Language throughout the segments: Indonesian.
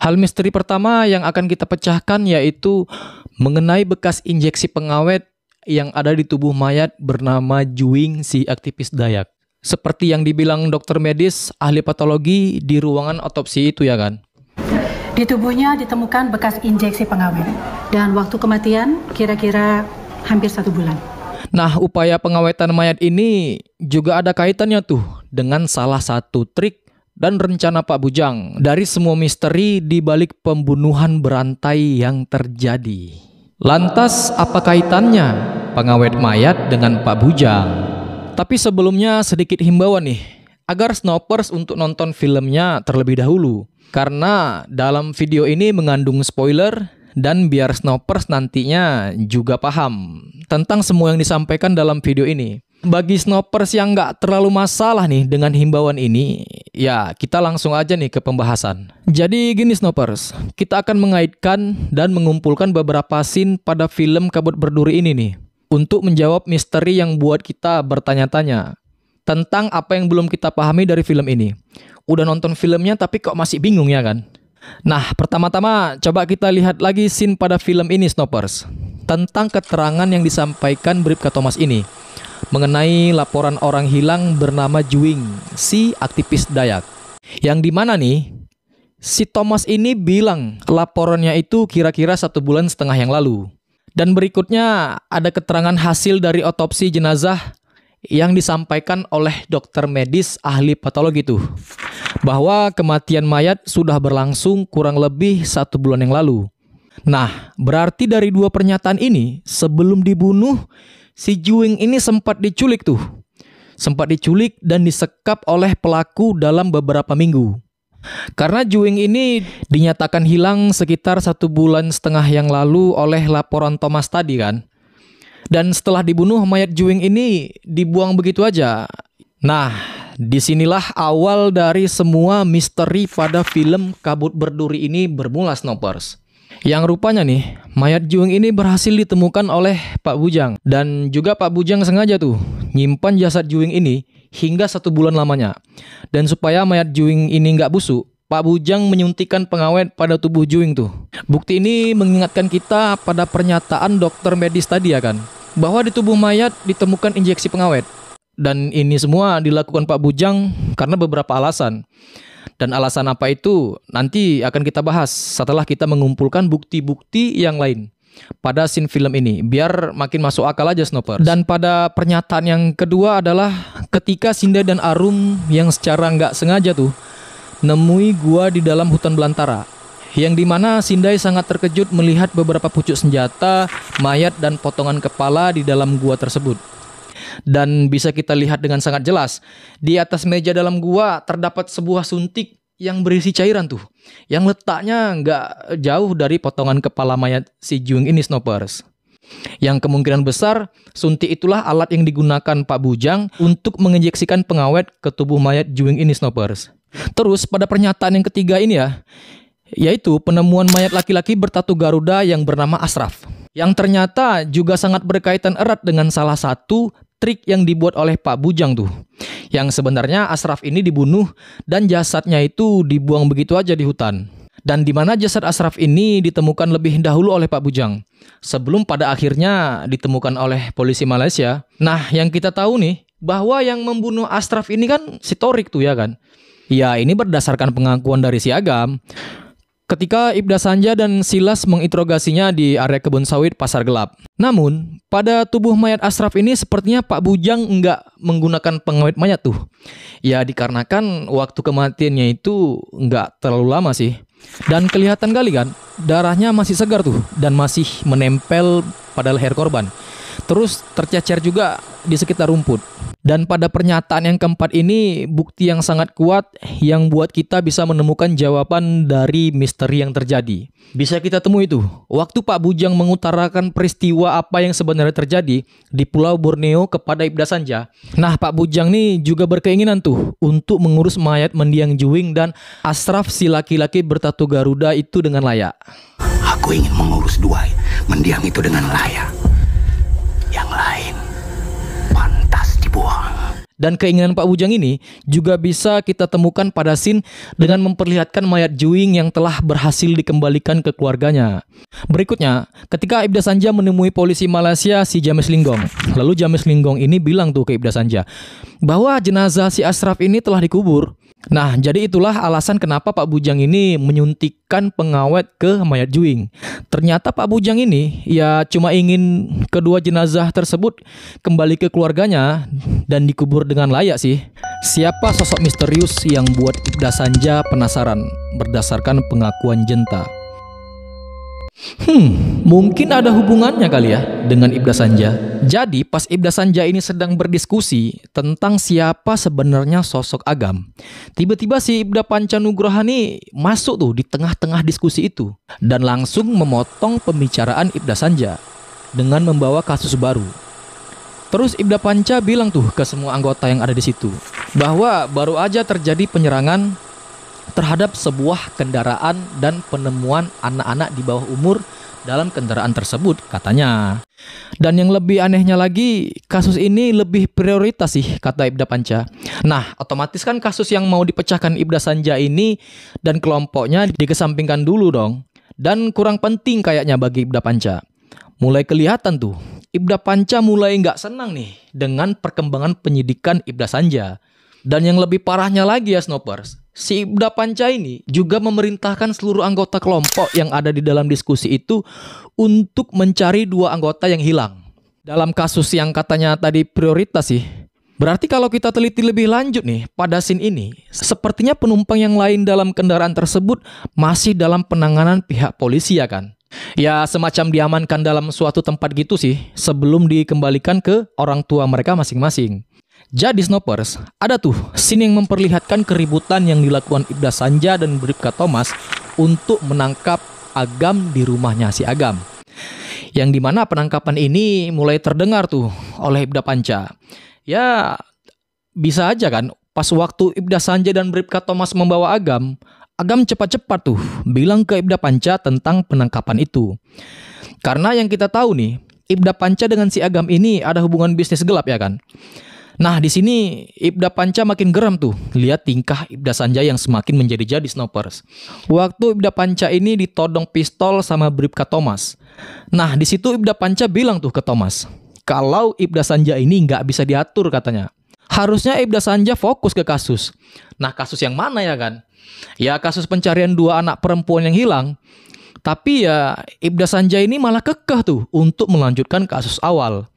Hal misteri pertama yang akan kita pecahkan yaitu mengenai bekas injeksi pengawet yang ada di tubuh mayat bernama Juing si aktivis Dayak. Seperti yang dibilang dokter medis, ahli patologi di ruangan otopsi itu ya kan? Di tubuhnya ditemukan bekas injeksi pengawet dan waktu kematian kira-kira hampir satu bulan. Nah, upaya pengawetan mayat ini juga ada kaitannya tuh dengan salah satu trik dan rencana Pak Bujang dari semua misteri di balik pembunuhan berantai yang terjadi. Lantas apa kaitannya pengawet mayat dengan Pak Bujang? Tapi sebelumnya sedikit himbauan nih, agar snopers untuk nonton filmnya terlebih dahulu. Karena dalam video ini mengandung spoiler dan biar snopers nantinya juga paham tentang semua yang disampaikan dalam video ini bagi snoppers yang nggak terlalu masalah nih dengan himbauan ini, ya kita langsung aja nih ke pembahasan. Jadi gini snoppers, kita akan mengaitkan dan mengumpulkan beberapa scene pada film Kabut Berduri ini nih. Untuk menjawab misteri yang buat kita bertanya-tanya tentang apa yang belum kita pahami dari film ini. Udah nonton filmnya tapi kok masih bingung ya kan? Nah, pertama-tama coba kita lihat lagi scene pada film ini snoppers tentang keterangan yang disampaikan Bripka Thomas ini mengenai laporan orang hilang bernama Juing, si aktivis Dayak. Yang di mana nih, si Thomas ini bilang laporannya itu kira-kira satu bulan setengah yang lalu. Dan berikutnya ada keterangan hasil dari otopsi jenazah yang disampaikan oleh dokter medis ahli patologi itu bahwa kematian mayat sudah berlangsung kurang lebih satu bulan yang lalu. Nah, berarti dari dua pernyataan ini, sebelum dibunuh, si Juwing ini sempat diculik tuh. Sempat diculik dan disekap oleh pelaku dalam beberapa minggu. Karena Juwing ini dinyatakan hilang sekitar satu bulan setengah yang lalu oleh laporan Thomas tadi kan. Dan setelah dibunuh, mayat Juwing ini dibuang begitu aja. Nah, disinilah awal dari semua misteri pada film Kabut Berduri ini bermula Snopers. Yang rupanya nih, mayat Jueng ini berhasil ditemukan oleh Pak Bujang. Dan juga Pak Bujang sengaja tuh nyimpan jasad Jueng ini hingga satu bulan lamanya. Dan supaya mayat Jueng ini nggak busuk, Pak Bujang menyuntikan pengawet pada tubuh Juing tuh. Bukti ini mengingatkan kita pada pernyataan dokter medis tadi ya kan, bahwa di tubuh mayat ditemukan injeksi pengawet. Dan ini semua dilakukan Pak Bujang karena beberapa alasan. Dan alasan apa itu nanti akan kita bahas setelah kita mengumpulkan bukti-bukti yang lain pada scene film ini biar makin masuk akal aja Snopers. Dan pada pernyataan yang kedua adalah ketika Sinda dan Arum yang secara nggak sengaja tuh nemui gua di dalam hutan belantara yang dimana Sindai sangat terkejut melihat beberapa pucuk senjata, mayat dan potongan kepala di dalam gua tersebut dan bisa kita lihat dengan sangat jelas di atas meja dalam gua terdapat sebuah suntik yang berisi cairan tuh yang letaknya nggak jauh dari potongan kepala mayat si Jung ini Snopers. Yang kemungkinan besar suntik itulah alat yang digunakan Pak Bujang untuk menginjeksikan pengawet ke tubuh mayat Juing ini Snopers. Terus pada pernyataan yang ketiga ini ya, yaitu penemuan mayat laki-laki bertatu Garuda yang bernama Asraf. Yang ternyata juga sangat berkaitan erat dengan salah satu trik yang dibuat oleh Pak Bujang tuh. Yang sebenarnya Asraf ini dibunuh dan jasadnya itu dibuang begitu aja di hutan. Dan di mana jasad Asraf ini ditemukan lebih dahulu oleh Pak Bujang sebelum pada akhirnya ditemukan oleh polisi Malaysia. Nah, yang kita tahu nih bahwa yang membunuh Asraf ini kan si Torik tuh ya kan. Ya, ini berdasarkan pengakuan dari si agam ketika Ibda Sanja dan Silas menginterogasinya di area kebun sawit Pasar Gelap. Namun, pada tubuh mayat Ashraf ini sepertinya Pak Bujang enggak menggunakan pengawet mayat tuh. Ya dikarenakan waktu kematiannya itu enggak terlalu lama sih. Dan kelihatan kali kan, darahnya masih segar tuh dan masih menempel pada leher korban. Terus tercecer juga di sekitar rumput. Dan pada pernyataan yang keempat ini bukti yang sangat kuat yang buat kita bisa menemukan jawaban dari misteri yang terjadi. Bisa kita temui itu. Waktu Pak Bujang mengutarakan peristiwa apa yang sebenarnya terjadi di Pulau Borneo kepada Ibda Sanja. Nah, Pak Bujang nih juga berkeinginan tuh untuk mengurus mayat mendiang Juwing dan Asraf si laki-laki bertato Garuda itu dengan layak. Aku ingin mengurus dua mendiang itu dengan layak. Yang lain dan keinginan Pak Bujang ini juga bisa kita temukan pada Sin dengan memperlihatkan mayat Juing yang telah berhasil dikembalikan ke keluarganya. Berikutnya, ketika Ibda Sanja menemui polisi Malaysia si James Linggong. Lalu James Linggong ini bilang tuh ke Ibda Sanja bahwa jenazah si Ashraf ini telah dikubur. Nah, jadi itulah alasan kenapa Pak Bujang ini menyuntikkan pengawet ke mayat Juing. Ternyata Pak Bujang ini ya cuma ingin kedua jenazah tersebut kembali ke keluarganya dan dikubur dengan layak sih. Siapa sosok misterius yang buat Ibda Sanja penasaran berdasarkan pengakuan Jenta? Hmm, mungkin ada hubungannya kali ya dengan Ibda Sanja. Jadi pas Ibda Sanja ini sedang berdiskusi tentang siapa sebenarnya sosok agam, tiba-tiba si Ibda Pancanugraha ini masuk tuh di tengah-tengah diskusi itu dan langsung memotong pembicaraan Ibda Sanja dengan membawa kasus baru. Terus Ibda Panca bilang tuh ke semua anggota yang ada di situ bahwa baru aja terjadi penyerangan terhadap sebuah kendaraan dan penemuan anak-anak di bawah umur dalam kendaraan tersebut katanya. Dan yang lebih anehnya lagi, kasus ini lebih prioritas sih kata Ibda Panca. Nah, otomatis kan kasus yang mau dipecahkan Ibda Sanja ini dan kelompoknya dikesampingkan dulu dong. Dan kurang penting kayaknya bagi Ibda Panca. Mulai kelihatan tuh, Ibda Panca mulai nggak senang nih dengan perkembangan penyidikan Ibda Sanja. Dan yang lebih parahnya lagi ya Snopers, si Ibda Panca ini juga memerintahkan seluruh anggota kelompok yang ada di dalam diskusi itu untuk mencari dua anggota yang hilang. Dalam kasus yang katanya tadi prioritas sih. Berarti kalau kita teliti lebih lanjut nih pada scene ini, sepertinya penumpang yang lain dalam kendaraan tersebut masih dalam penanganan pihak polisi ya kan? Ya semacam diamankan dalam suatu tempat gitu sih sebelum dikembalikan ke orang tua mereka masing-masing. Jadi Snopers, ada tuh scene yang memperlihatkan keributan yang dilakukan Ibda Sanja dan Bribka Thomas untuk menangkap Agam di rumahnya si Agam. Yang dimana penangkapan ini mulai terdengar tuh oleh Ibda Panca. Ya, bisa aja kan pas waktu Ibda Sanja dan Bribka Thomas membawa Agam, Agam cepat-cepat tuh bilang ke Ibda Panca tentang penangkapan itu. Karena yang kita tahu nih, Ibda Panca dengan si Agam ini ada hubungan bisnis gelap ya kan? Nah, di sini Ibda Panca makin geram tuh lihat tingkah Ibda Sanja yang semakin menjadi-jadi snopers. Waktu Ibda Panca ini ditodong pistol sama Bribka Thomas. Nah, di situ Ibda Panca bilang tuh ke Thomas, kalau Ibda Sanja ini nggak bisa diatur katanya. Harusnya Ibda Sanja fokus ke kasus. Nah, kasus yang mana ya kan? Ya, kasus pencarian dua anak perempuan yang hilang. Tapi ya Ibda Sanja ini malah kekeh tuh untuk melanjutkan kasus awal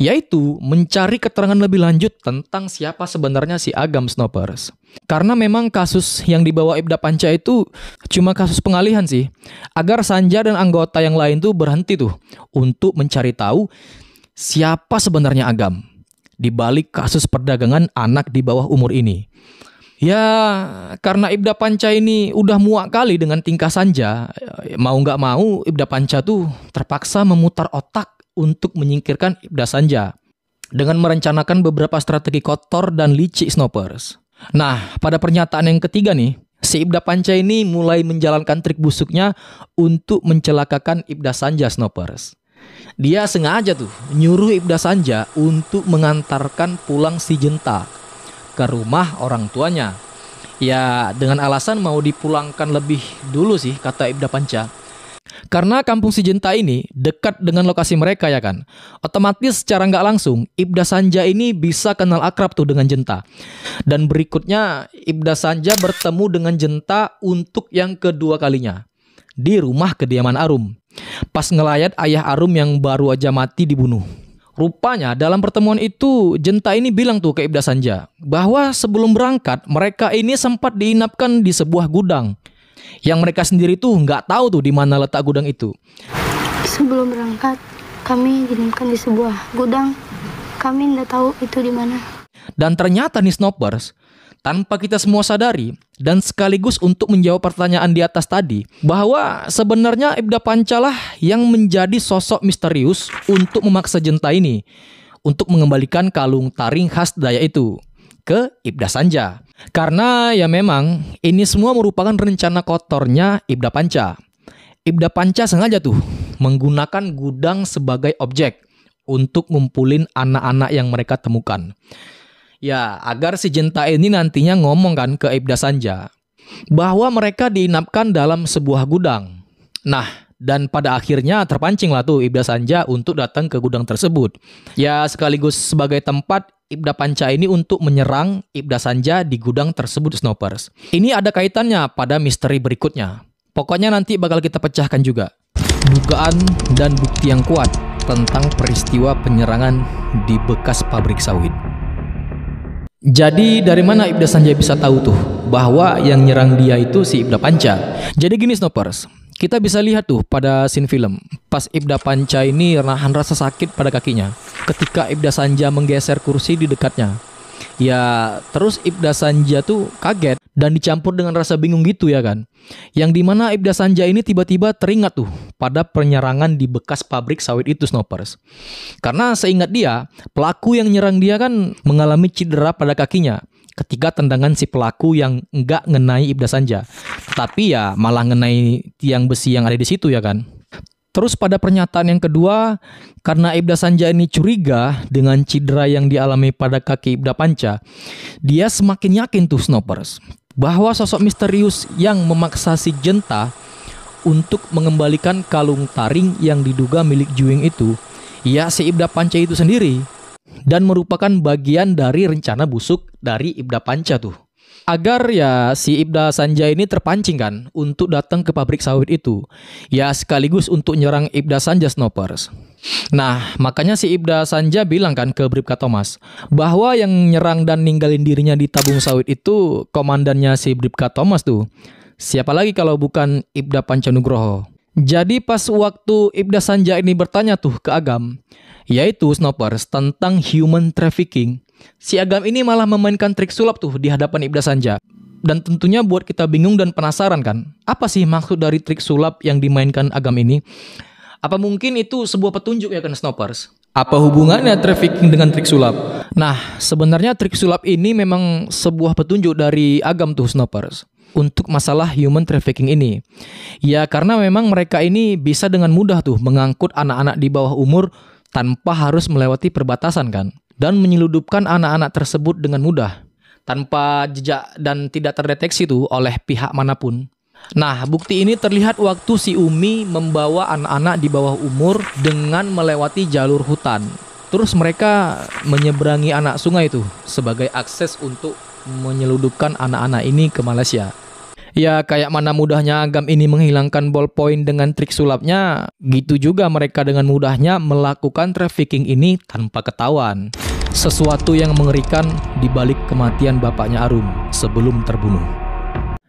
yaitu mencari keterangan lebih lanjut tentang siapa sebenarnya si Agam snoppers Karena memang kasus yang dibawa Ibda Panca itu cuma kasus pengalihan sih, agar Sanja dan anggota yang lain tuh berhenti tuh untuk mencari tahu siapa sebenarnya Agam di balik kasus perdagangan anak di bawah umur ini. Ya, karena Ibda Panca ini udah muak kali dengan tingkah Sanja, mau nggak mau Ibda Panca tuh terpaksa memutar otak untuk menyingkirkan Ibda Sanja dengan merencanakan beberapa strategi kotor dan licik snopers. Nah, pada pernyataan yang ketiga nih, si Ibda Panca ini mulai menjalankan trik busuknya untuk mencelakakan Ibda Sanja snopers. Dia sengaja tuh nyuruh Ibda Sanja untuk mengantarkan pulang si Jenta ke rumah orang tuanya. Ya, dengan alasan mau dipulangkan lebih dulu sih kata Ibda Panca. Karena kampung Si Sijenta ini dekat dengan lokasi mereka ya kan. Otomatis secara nggak langsung Ibda Sanja ini bisa kenal akrab tuh dengan Jenta. Dan berikutnya Ibda Sanja bertemu dengan Jenta untuk yang kedua kalinya di rumah kediaman Arum. Pas ngelayat ayah Arum yang baru aja mati dibunuh. Rupanya dalam pertemuan itu Jenta ini bilang tuh ke Ibda Sanja bahwa sebelum berangkat mereka ini sempat diinapkan di sebuah gudang yang mereka sendiri tuh nggak tahu tuh di mana letak gudang itu. Sebelum berangkat, kami dinamkan di sebuah gudang. Kami nggak tahu itu di mana. Dan ternyata nih snowboarders, tanpa kita semua sadari dan sekaligus untuk menjawab pertanyaan di atas tadi bahwa sebenarnya Ibda Pancalah yang menjadi sosok misterius untuk memaksa jenta ini untuk mengembalikan kalung taring khas daya itu ke Ibda Sanja. Karena ya memang ini semua merupakan rencana kotornya Ibda Panca. Ibda Panca sengaja tuh menggunakan gudang sebagai objek untuk ngumpulin anak-anak yang mereka temukan. Ya, agar si jenta ini nantinya ngomong kan ke Ibda Sanja bahwa mereka diinapkan dalam sebuah gudang. Nah, dan pada akhirnya terpancing lah tuh Ibda Sanja untuk datang ke gudang tersebut. Ya sekaligus sebagai tempat Ibda Panca ini untuk menyerang Ibda Sanja di gudang tersebut Snopers. Ini ada kaitannya pada misteri berikutnya. Pokoknya nanti bakal kita pecahkan juga. Dugaan dan bukti yang kuat tentang peristiwa penyerangan di bekas pabrik sawit. Jadi dari mana Ibda Sanja bisa tahu tuh bahwa yang nyerang dia itu si Ibda Panca? Jadi gini Snopers, kita bisa lihat tuh pada scene film, pas Ibda Panca ini nahan rasa sakit pada kakinya ketika Ibda Sanja menggeser kursi di dekatnya. Ya, terus Ibda Sanja tuh kaget dan dicampur dengan rasa bingung gitu ya kan. Yang dimana Ibda Sanja ini tiba-tiba teringat tuh pada penyerangan di bekas pabrik sawit itu Snopers. Karena seingat dia, pelaku yang nyerang dia kan mengalami cedera pada kakinya Ketiga tendangan si pelaku yang nggak ngenai Ibda Sanja. Tapi ya malah ngenai tiang besi yang ada di situ ya kan. Terus pada pernyataan yang kedua, karena Ibda Sanja ini curiga dengan cedera yang dialami pada kaki Ibda Panca, dia semakin yakin tuh Snopers bahwa sosok misterius yang memaksa si Jenta untuk mengembalikan kalung taring yang diduga milik Juing itu, ya si Ibda Panca itu sendiri dan merupakan bagian dari rencana busuk dari Ibda Panca tuh. Agar ya si Ibda Sanja ini terpancing kan untuk datang ke pabrik sawit itu. Ya sekaligus untuk nyerang Ibda Sanja Snopers. Nah, makanya si Ibda Sanja bilang kan ke Bribka Thomas bahwa yang nyerang dan ninggalin dirinya di tabung sawit itu komandannya si Bribka Thomas tuh. Siapa lagi kalau bukan Ibda Panca Nugroho. Jadi pas waktu Ibda Sanja ini bertanya tuh ke Agam, yaitu Snopers tentang human trafficking. Si Agam ini malah memainkan trik sulap tuh di hadapan Ibda Sanja. Dan tentunya buat kita bingung dan penasaran kan, apa sih maksud dari trik sulap yang dimainkan Agam ini? Apa mungkin itu sebuah petunjuk ya kan Snopers? Apa hubungannya trafficking dengan trik sulap? Nah, sebenarnya trik sulap ini memang sebuah petunjuk dari agam tuh Snopers untuk masalah human trafficking ini. Ya, karena memang mereka ini bisa dengan mudah tuh mengangkut anak-anak di bawah umur tanpa harus melewati perbatasan kan dan menyeludupkan anak-anak tersebut dengan mudah tanpa jejak dan tidak terdeteksi tuh oleh pihak manapun. Nah, bukti ini terlihat waktu si Umi membawa anak-anak di bawah umur dengan melewati jalur hutan. Terus mereka menyeberangi anak sungai itu sebagai akses untuk menyeludupkan anak-anak ini ke Malaysia. Ya kayak mana mudahnya Agam ini menghilangkan ballpoint dengan trik sulapnya, gitu juga mereka dengan mudahnya melakukan trafficking ini tanpa ketahuan. Sesuatu yang mengerikan di balik kematian bapaknya Arum sebelum terbunuh.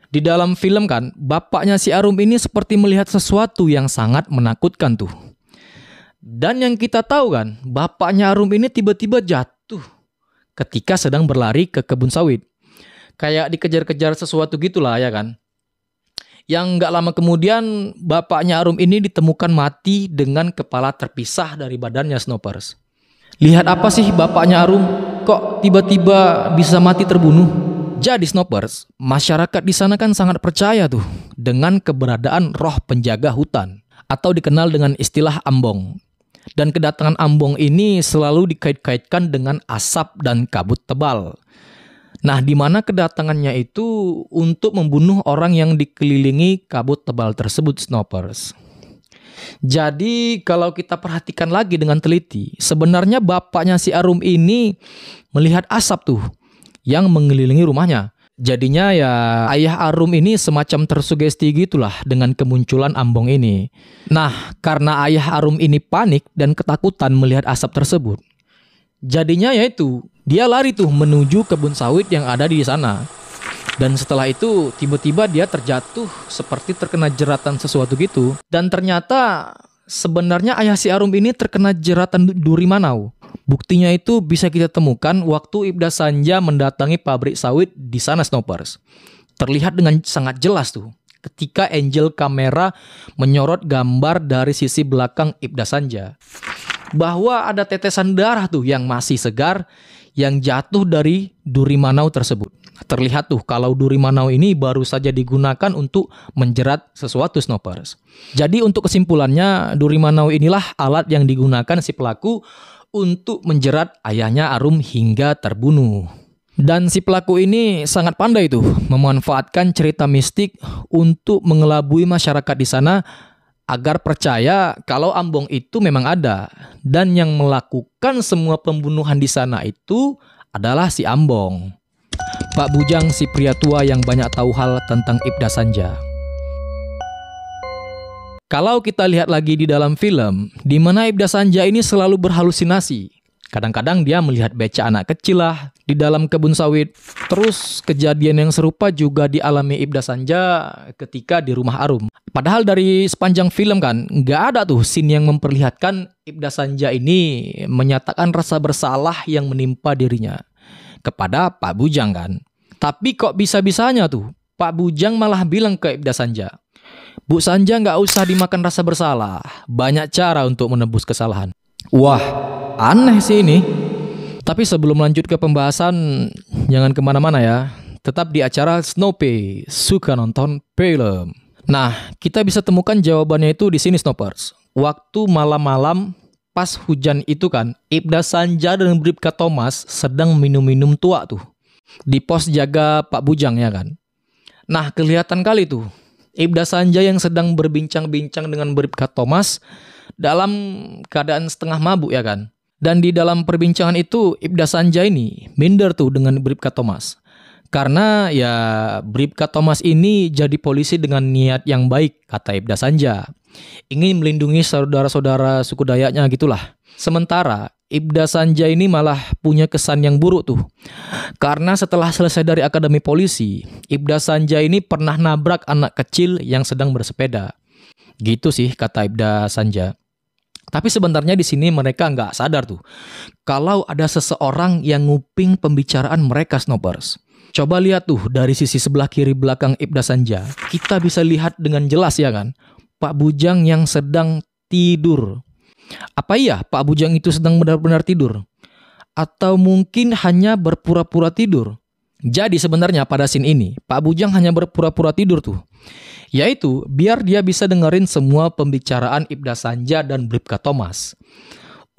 Di dalam film kan, bapaknya si Arum ini seperti melihat sesuatu yang sangat menakutkan tuh. Dan yang kita tahu kan, bapaknya Arum ini tiba-tiba jatuh ketika sedang berlari ke kebun sawit kayak dikejar-kejar sesuatu gitulah ya kan. Yang nggak lama kemudian bapaknya Arum ini ditemukan mati dengan kepala terpisah dari badannya Snopers. Lihat apa sih bapaknya Arum? Kok tiba-tiba bisa mati terbunuh? Jadi Snopers, masyarakat di sana kan sangat percaya tuh dengan keberadaan roh penjaga hutan atau dikenal dengan istilah ambong. Dan kedatangan ambong ini selalu dikait-kaitkan dengan asap dan kabut tebal Nah, di mana kedatangannya itu untuk membunuh orang yang dikelilingi kabut tebal tersebut Snoppers. Jadi kalau kita perhatikan lagi dengan teliti, sebenarnya bapaknya si Arum ini melihat asap tuh yang mengelilingi rumahnya. Jadinya ya ayah Arum ini semacam tersugesti gitulah dengan kemunculan Ambong ini. Nah, karena ayah Arum ini panik dan ketakutan melihat asap tersebut, Jadinya yaitu dia lari tuh menuju kebun sawit yang ada di sana. Dan setelah itu tiba-tiba dia terjatuh seperti terkena jeratan sesuatu gitu. Dan ternyata sebenarnya ayah si Arum ini terkena jeratan duri manau. Buktinya itu bisa kita temukan waktu Ibda Sanja mendatangi pabrik sawit di sana Snopers. Terlihat dengan sangat jelas tuh ketika Angel kamera menyorot gambar dari sisi belakang Ibda Sanja bahwa ada tetesan darah tuh yang masih segar yang jatuh dari duri manau tersebut. Terlihat tuh kalau duri manau ini baru saja digunakan untuk menjerat sesuatu snopers. Jadi untuk kesimpulannya, duri manau inilah alat yang digunakan si pelaku untuk menjerat ayahnya Arum hingga terbunuh. Dan si pelaku ini sangat pandai tuh memanfaatkan cerita mistik untuk mengelabui masyarakat di sana agar percaya kalau Ambong itu memang ada dan yang melakukan semua pembunuhan di sana itu adalah si Ambong. Pak Bujang si pria tua yang banyak tahu hal tentang Ibda Sanja. Kalau kita lihat lagi di dalam film, di mana Ibda Sanja ini selalu berhalusinasi. Kadang-kadang dia melihat beca anak kecil lah di dalam kebun sawit. Terus kejadian yang serupa juga dialami Ibda Sanja ketika di rumah Arum. Padahal dari sepanjang film kan, nggak ada tuh scene yang memperlihatkan Ibda Sanja ini menyatakan rasa bersalah yang menimpa dirinya kepada Pak Bujang kan. Tapi kok bisa-bisanya tuh Pak Bujang malah bilang ke Ibda Sanja, Bu Sanja nggak usah dimakan rasa bersalah, banyak cara untuk menebus kesalahan. Wah, aneh sih ini. Tapi sebelum lanjut ke pembahasan, jangan kemana-mana ya. Tetap di acara Snowpay, suka nonton film. Nah, kita bisa temukan jawabannya itu di sini Snowpers. Waktu malam-malam pas hujan itu kan, Ibda Sanja dan Bribka Thomas sedang minum-minum tua tuh. Di pos jaga Pak Bujang ya kan. Nah, kelihatan kali tuh. Ibda Sanja yang sedang berbincang-bincang dengan Bribka Thomas dalam keadaan setengah mabuk ya kan. Dan di dalam perbincangan itu Ibda Sanja ini minder tuh dengan Bribka Thomas. Karena ya Bribka Thomas ini jadi polisi dengan niat yang baik, kata Ibda Sanja. Ingin melindungi saudara-saudara suku Dayaknya gitulah. Sementara Ibda Sanja ini malah punya kesan yang buruk tuh. Karena setelah selesai dari akademi polisi, Ibda Sanja ini pernah nabrak anak kecil yang sedang bersepeda. Gitu sih kata Ibda Sanja. Tapi sebenarnya di sini mereka nggak sadar tuh. Kalau ada seseorang yang nguping pembicaraan mereka snobers. Coba lihat tuh dari sisi sebelah kiri belakang Ibda Sanja. Kita bisa lihat dengan jelas ya kan. Pak Bujang yang sedang tidur. Apa iya Pak Bujang itu sedang benar-benar tidur? Atau mungkin hanya berpura-pura tidur? Jadi sebenarnya pada scene ini, Pak Bujang hanya berpura-pura tidur tuh. Yaitu, biar dia bisa dengerin semua pembicaraan Ibda Sanja dan Bripka Thomas.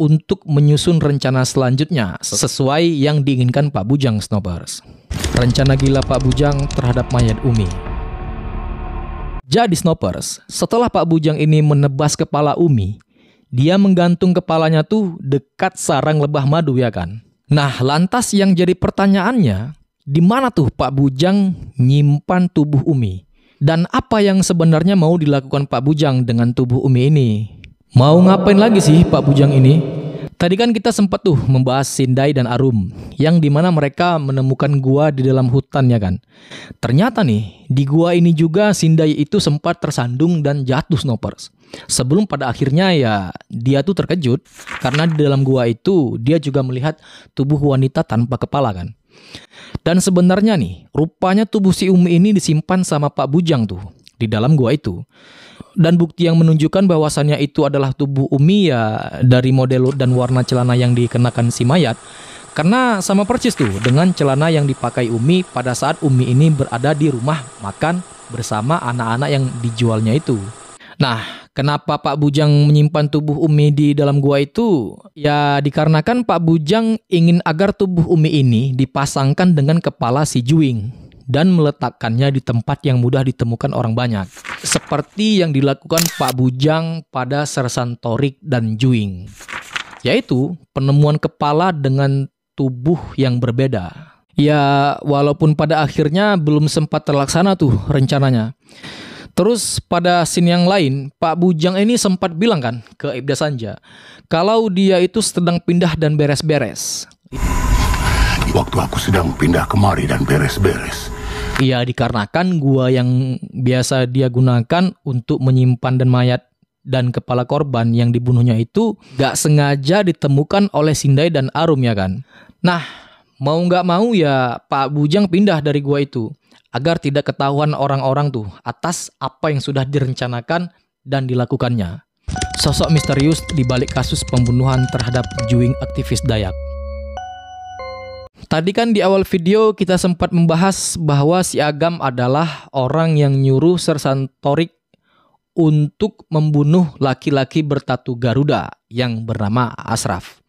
Untuk menyusun rencana selanjutnya sesuai yang diinginkan Pak Bujang Snobers. Rencana gila Pak Bujang terhadap mayat Umi. Jadi Snopers, setelah Pak Bujang ini menebas kepala Umi, dia menggantung kepalanya tuh dekat sarang lebah madu ya kan? Nah, lantas yang jadi pertanyaannya, di mana tuh Pak Bujang nyimpan tubuh Umi? Dan apa yang sebenarnya mau dilakukan Pak Bujang dengan tubuh Umi ini? Mau ngapain lagi sih Pak Bujang ini? Tadi kan kita sempat tuh membahas Sindai dan Arum, yang dimana mereka menemukan gua di dalam hutan ya kan. Ternyata nih, di gua ini juga Sindai itu sempat tersandung dan jatuh snopers. Sebelum pada akhirnya ya dia tuh terkejut, karena di dalam gua itu dia juga melihat tubuh wanita tanpa kepala kan. Dan sebenarnya nih, rupanya tubuh si Umi ini disimpan sama Pak Bujang tuh di dalam gua itu. Dan bukti yang menunjukkan bahwasannya itu adalah tubuh Umi ya dari model dan warna celana yang dikenakan si mayat. Karena sama persis tuh dengan celana yang dipakai Umi pada saat Umi ini berada di rumah makan bersama anak-anak yang dijualnya itu. Nah, Kenapa Pak Bujang menyimpan tubuh Umi di dalam gua itu? Ya dikarenakan Pak Bujang ingin agar tubuh Umi ini dipasangkan dengan kepala si Juwing dan meletakkannya di tempat yang mudah ditemukan orang banyak. Seperti yang dilakukan Pak Bujang pada Sersan Torik dan Juwing. Yaitu penemuan kepala dengan tubuh yang berbeda. Ya walaupun pada akhirnya belum sempat terlaksana tuh rencananya. Terus pada scene yang lain, Pak Bujang ini sempat bilang kan ke Ibda Sanja, kalau dia itu sedang pindah dan beres-beres. Waktu aku sedang pindah kemari dan beres-beres. Iya, dikarenakan gua yang biasa dia gunakan untuk menyimpan dan mayat dan kepala korban yang dibunuhnya itu gak sengaja ditemukan oleh Sindai dan Arum ya kan. Nah, Mau nggak mau ya Pak Bujang pindah dari gua itu agar tidak ketahuan orang-orang tuh atas apa yang sudah direncanakan dan dilakukannya. Sosok misterius di balik kasus pembunuhan terhadap Juing aktivis Dayak. Tadi kan di awal video kita sempat membahas bahwa si Agam adalah orang yang nyuruh Sersan Torik untuk membunuh laki-laki bertatu Garuda yang bernama Asraf.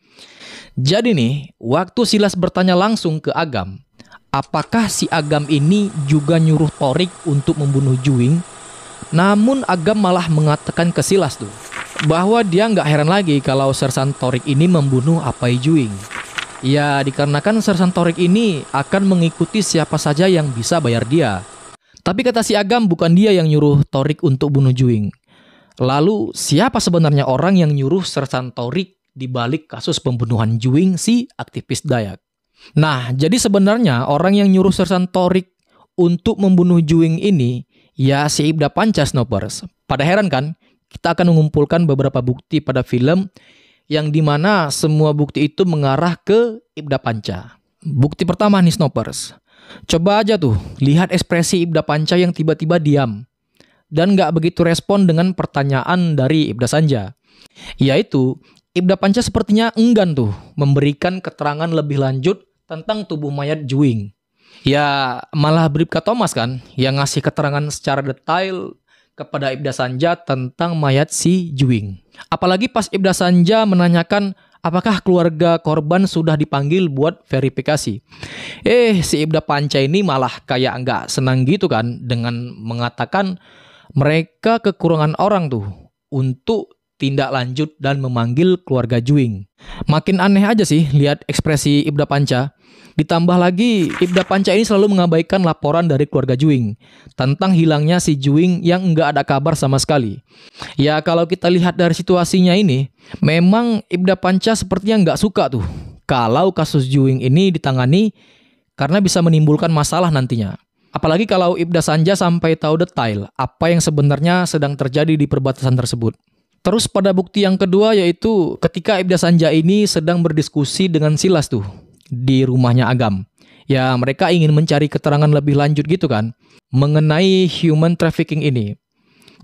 Jadi nih, waktu Silas bertanya langsung ke Agam, apakah si Agam ini juga nyuruh Torik untuk membunuh Juwing? Namun Agam malah mengatakan ke Silas tuh bahwa dia nggak heran lagi kalau Sersan Torik ini membunuh Apai Juwing. Ya dikarenakan Sersan Torik ini akan mengikuti siapa saja yang bisa bayar dia. Tapi kata si Agam bukan dia yang nyuruh Torik untuk bunuh Juwing. Lalu siapa sebenarnya orang yang nyuruh Sersan Torik di balik kasus pembunuhan Juwing si aktivis Dayak. Nah, jadi sebenarnya orang yang nyuruh Sersan Torik untuk membunuh Juwing ini ya si Ibda Panca Snopers. Pada heran kan? Kita akan mengumpulkan beberapa bukti pada film yang dimana semua bukti itu mengarah ke Ibda Panca. Bukti pertama nih Snopers. Coba aja tuh, lihat ekspresi Ibda Panca yang tiba-tiba diam dan nggak begitu respon dengan pertanyaan dari Ibda Sanja. Yaitu, Ibda Panca sepertinya enggan tuh memberikan keterangan lebih lanjut tentang tubuh mayat Juing. Ya malah Bribka Thomas kan yang ngasih keterangan secara detail kepada Ibda Sanja tentang mayat si Juing. Apalagi pas Ibda Sanja menanyakan apakah keluarga korban sudah dipanggil buat verifikasi. Eh si Ibda Panca ini malah kayak nggak senang gitu kan dengan mengatakan mereka kekurangan orang tuh untuk tindak lanjut dan memanggil keluarga Juing. Makin aneh aja sih lihat ekspresi Ibda Panca. Ditambah lagi, Ibda Panca ini selalu mengabaikan laporan dari keluarga Juing tentang hilangnya si Juing yang nggak ada kabar sama sekali. Ya kalau kita lihat dari situasinya ini, memang Ibda Panca sepertinya nggak suka tuh kalau kasus Juing ini ditangani karena bisa menimbulkan masalah nantinya. Apalagi kalau Ibda Sanja sampai tahu detail apa yang sebenarnya sedang terjadi di perbatasan tersebut. Terus pada bukti yang kedua yaitu ketika Ibda Sanja ini sedang berdiskusi dengan Silas tuh di rumahnya Agam. Ya mereka ingin mencari keterangan lebih lanjut gitu kan mengenai human trafficking ini.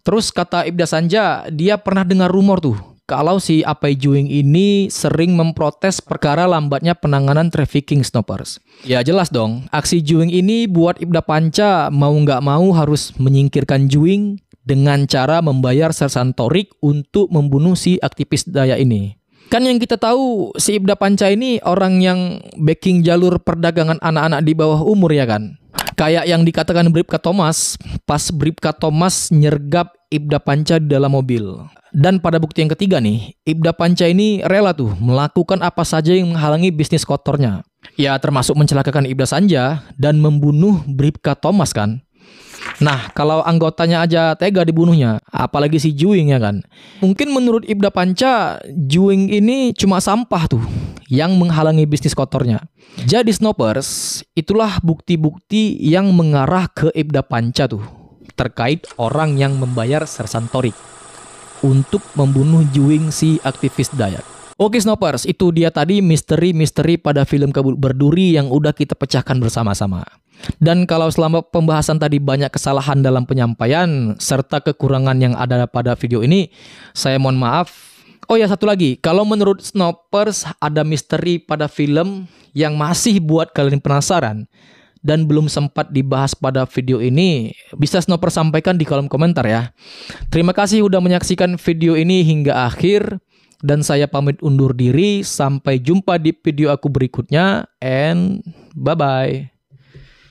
Terus kata Ibda Sanja dia pernah dengar rumor tuh kalau si Apai Juing ini sering memprotes perkara lambatnya penanganan trafficking snoppers. Ya jelas dong, aksi Juing ini buat Ibda Panca mau nggak mau harus menyingkirkan Juing dengan cara membayar Sersan Torik untuk membunuh si aktivis daya ini. Kan yang kita tahu si Ibda Panca ini orang yang backing jalur perdagangan anak-anak di bawah umur ya kan? Kayak yang dikatakan Bribka Thomas, pas Bribka Thomas nyergap Ibda Panca di dalam mobil. Dan pada bukti yang ketiga nih, Ibda Panca ini rela tuh melakukan apa saja yang menghalangi bisnis kotornya. Ya termasuk mencelakakan Ibda Sanja dan membunuh Bribka Thomas kan? Nah, kalau anggotanya aja tega dibunuhnya, apalagi si Juing ya kan. Mungkin menurut Ibda Panca, Juing ini cuma sampah tuh yang menghalangi bisnis kotornya. Jadi Snopers itulah bukti-bukti yang mengarah ke Ibda Panca tuh terkait orang yang membayar Sersan Torik untuk membunuh Juing si aktivis Dayak. Oke Snoppers, itu dia tadi misteri-misteri pada film Kabut Berduri yang udah kita pecahkan bersama-sama. Dan kalau selama pembahasan tadi banyak kesalahan dalam penyampaian serta kekurangan yang ada pada video ini, saya mohon maaf. Oh ya satu lagi, kalau menurut Snoppers ada misteri pada film yang masih buat kalian penasaran dan belum sempat dibahas pada video ini, bisa Snopers sampaikan di kolom komentar ya. Terima kasih sudah menyaksikan video ini hingga akhir. Dan saya pamit undur diri. Sampai jumpa di video aku berikutnya. And bye-bye.